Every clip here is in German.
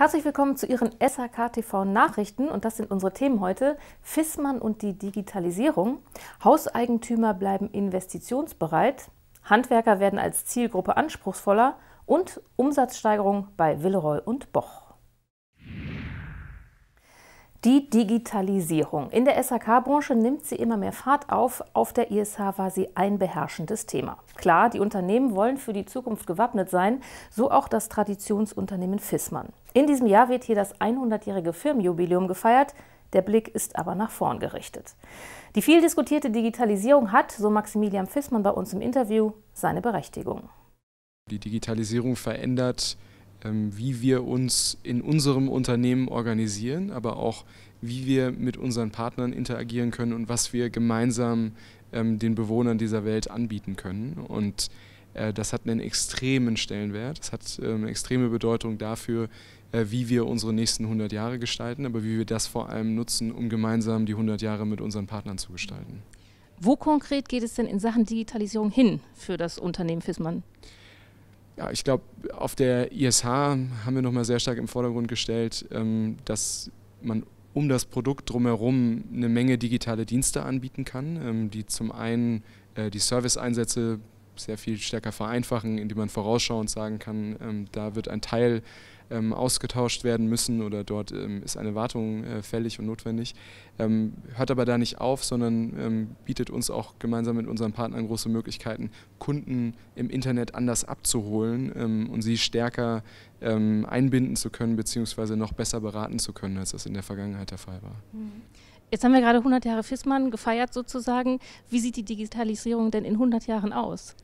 Herzlich willkommen zu Ihren SAK TV Nachrichten und das sind unsere Themen heute. Fissmann und die Digitalisierung. Hauseigentümer bleiben investitionsbereit. Handwerker werden als Zielgruppe anspruchsvoller und Umsatzsteigerung bei Willeroy und Boch. Die Digitalisierung. In der SAK-Branche nimmt sie immer mehr Fahrt auf. Auf der ISH war sie ein beherrschendes Thema. Klar, die Unternehmen wollen für die Zukunft gewappnet sein, so auch das Traditionsunternehmen Fissmann. In diesem Jahr wird hier das 100-jährige Firmenjubiläum gefeiert. Der Blick ist aber nach vorn gerichtet. Die viel diskutierte Digitalisierung hat, so Maximilian Fissmann bei uns im Interview, seine Berechtigung. Die Digitalisierung verändert ähm, wie wir uns in unserem Unternehmen organisieren, aber auch wie wir mit unseren Partnern interagieren können und was wir gemeinsam ähm, den Bewohnern dieser Welt anbieten können. Und äh, das hat einen extremen Stellenwert, das hat eine ähm, extreme Bedeutung dafür, äh, wie wir unsere nächsten 100 Jahre gestalten, aber wie wir das vor allem nutzen, um gemeinsam die 100 Jahre mit unseren Partnern zu gestalten. Wo konkret geht es denn in Sachen Digitalisierung hin für das Unternehmen FISMAN? ja, ich glaube, auf der ISH haben wir nochmal sehr stark im Vordergrund gestellt, ähm, dass man um das Produkt drumherum eine Menge digitale Dienste anbieten kann, ähm, die zum einen äh, die Serviceeinsätze sehr viel stärker vereinfachen, indem man vorausschauend sagen kann, ähm, da wird ein Teil ähm, ausgetauscht werden müssen oder dort ähm, ist eine Wartung äh, fällig und notwendig. Ähm, hört aber da nicht auf, sondern ähm, bietet uns auch gemeinsam mit unseren Partnern große Möglichkeiten, Kunden im Internet anders abzuholen ähm, und sie stärker ähm, einbinden zu können, beziehungsweise noch besser beraten zu können, als das in der Vergangenheit der Fall war. Mhm. Jetzt haben wir gerade 100 Jahre FISMAN gefeiert sozusagen. Wie sieht die Digitalisierung denn in 100 Jahren aus?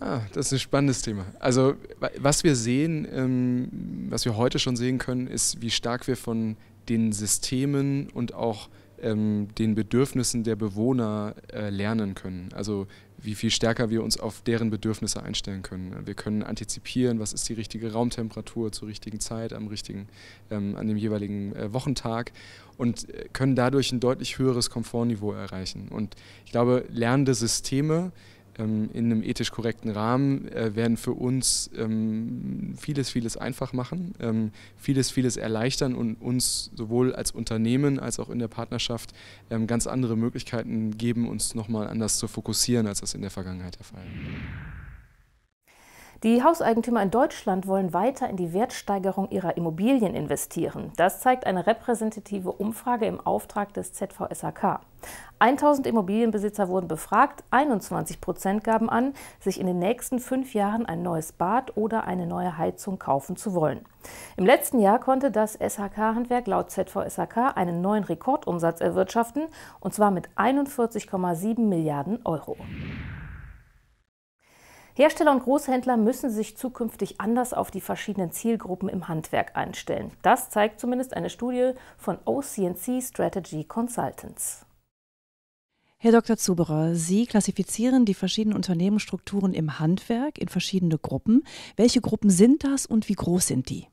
Ah, das ist ein spannendes Thema. Also was wir sehen, ähm, was wir heute schon sehen können, ist, wie stark wir von den Systemen und auch ähm, den Bedürfnissen der Bewohner äh, lernen können. Also wie viel stärker wir uns auf deren Bedürfnisse einstellen können. Wir können antizipieren, was ist die richtige Raumtemperatur zur richtigen Zeit, am richtigen, ähm, an dem jeweiligen äh, Wochentag und äh, können dadurch ein deutlich höheres Komfortniveau erreichen. Und ich glaube, lernende Systeme, ähm, in einem ethisch korrekten Rahmen äh, werden für uns ähm, vieles, vieles einfach machen, ähm, vieles, vieles erleichtern und uns sowohl als Unternehmen als auch in der Partnerschaft ganz andere Möglichkeiten geben, uns nochmal anders zu fokussieren, als das in der Vergangenheit der Fall war. Die Hauseigentümer in Deutschland wollen weiter in die Wertsteigerung ihrer Immobilien investieren. Das zeigt eine repräsentative Umfrage im Auftrag des ZVSAK. 1000 Immobilienbesitzer wurden befragt, 21 Prozent gaben an, sich in den nächsten fünf Jahren ein neues Bad oder eine neue Heizung kaufen zu wollen. Im letzten Jahr konnte das SHK-Handwerk laut ZVSHK einen neuen Rekordumsatz erwirtschaften, und zwar mit 41,7 Milliarden Euro. Hersteller und Großhändler müssen sich zukünftig anders auf die verschiedenen Zielgruppen im Handwerk einstellen. Das zeigt zumindest eine Studie von OCNC Strategy Consultants. Herr Dr. Zuberer, Sie klassifizieren die verschiedenen Unternehmensstrukturen im Handwerk in verschiedene Gruppen. Welche Gruppen sind das und wie groß sind die?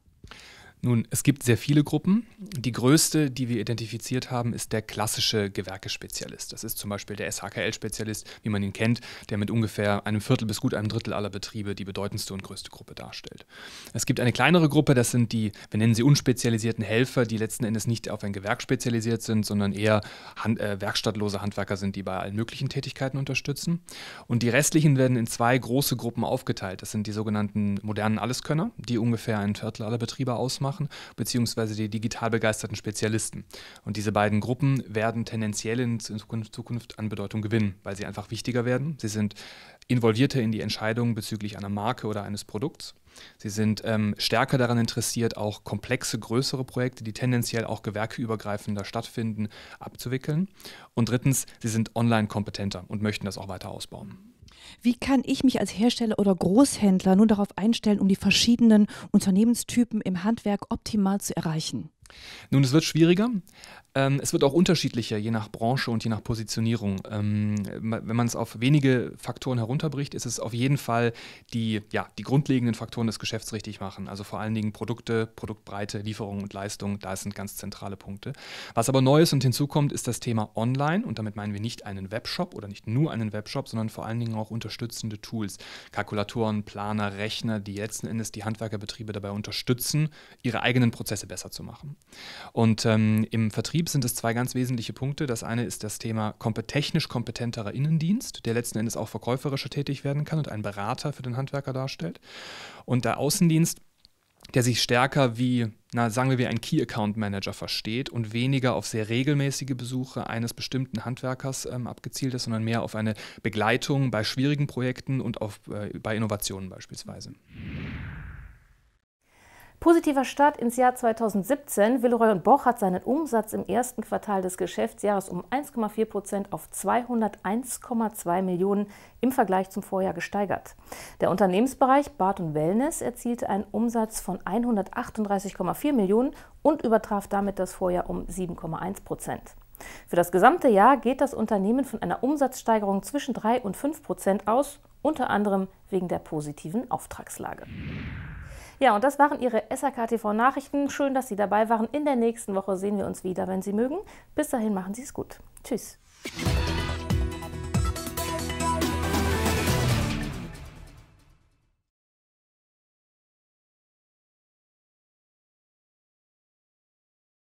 Nun, es gibt sehr viele Gruppen. Die größte, die wir identifiziert haben, ist der klassische Gewerkespezialist. Das ist zum Beispiel der SHKL-Spezialist, wie man ihn kennt, der mit ungefähr einem Viertel bis gut einem Drittel aller Betriebe die bedeutendste und größte Gruppe darstellt. Es gibt eine kleinere Gruppe, das sind die, wir nennen sie unspezialisierten Helfer, die letzten Endes nicht auf ein Gewerk spezialisiert sind, sondern eher Hand, äh, werkstattlose Handwerker sind, die bei allen möglichen Tätigkeiten unterstützen. Und die restlichen werden in zwei große Gruppen aufgeteilt. Das sind die sogenannten modernen Alleskönner, die ungefähr ein Viertel aller Betriebe ausmachen machen, beziehungsweise die digital begeisterten Spezialisten. Und diese beiden Gruppen werden tendenziell in Zukunft an Bedeutung gewinnen, weil sie einfach wichtiger werden. Sie sind involvierter in die Entscheidungen bezüglich einer Marke oder eines Produkts. Sie sind ähm, stärker daran interessiert, auch komplexe, größere Projekte, die tendenziell auch gewerkeübergreifender stattfinden, abzuwickeln. Und drittens, sie sind online kompetenter und möchten das auch weiter ausbauen. Wie kann ich mich als Hersteller oder Großhändler nun darauf einstellen, um die verschiedenen Unternehmenstypen im Handwerk optimal zu erreichen? Nun, es wird schwieriger. Ähm, es wird auch unterschiedlicher, je nach Branche und je nach Positionierung. Ähm, wenn man es auf wenige Faktoren herunterbricht, ist es auf jeden Fall die, ja, die grundlegenden Faktoren des Geschäfts richtig machen. Also vor allen Dingen Produkte, Produktbreite, Lieferung und Leistung, da sind ganz zentrale Punkte. Was aber neu ist und hinzukommt, ist das Thema Online. Und damit meinen wir nicht einen Webshop oder nicht nur einen Webshop, sondern vor allen Dingen auch unterstützende Tools. Kalkulatoren, Planer, Rechner, die letzten Endes die Handwerkerbetriebe dabei unterstützen, ihre eigenen Prozesse besser zu machen. Und ähm, im Vertrieb Vertrieb sind es zwei ganz wesentliche Punkte. Das eine ist das Thema technisch kompetenterer Innendienst, der letzten Endes auch verkäuferischer tätig werden kann und ein Berater für den Handwerker darstellt. Und der Außendienst, der sich stärker wie, na, sagen wir, ein Key Account Manager versteht und weniger auf sehr regelmäßige Besuche eines bestimmten Handwerkers ähm, abgezielt ist, sondern mehr auf eine Begleitung bei schwierigen Projekten und auf, äh, bei Innovationen beispielsweise. Positiver Start ins Jahr 2017. Villeroy und Boch hat seinen Umsatz im ersten Quartal des Geschäftsjahres um 1,4 Prozent auf 201,2 Millionen im Vergleich zum Vorjahr gesteigert. Der Unternehmensbereich Bad und Wellness erzielte einen Umsatz von 138,4 Millionen und übertraf damit das Vorjahr um 7,1 Prozent. Für das gesamte Jahr geht das Unternehmen von einer Umsatzsteigerung zwischen 3 und 5 Prozent aus, unter anderem wegen der positiven Auftragslage. Ja, und das waren Ihre SRK TV Nachrichten. Schön, dass Sie dabei waren. In der nächsten Woche sehen wir uns wieder, wenn Sie mögen. Bis dahin machen Sie es gut. Tschüss.